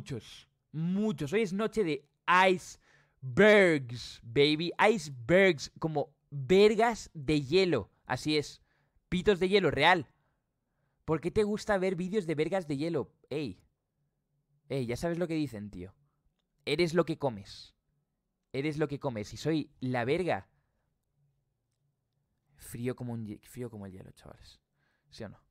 muchos, muchos. Hoy es noche de icebergs, baby. Icebergs, como vergas de hielo. Así es. Pitos de hielo, real. ¿Por qué te gusta ver vídeos de vergas de hielo? Ey. Ey, ya sabes lo que dicen, tío. Eres lo que comes. Eres lo que comes. Y soy la verga. Frío como, un, frío como el hielo, chavales. ¿Sí o no?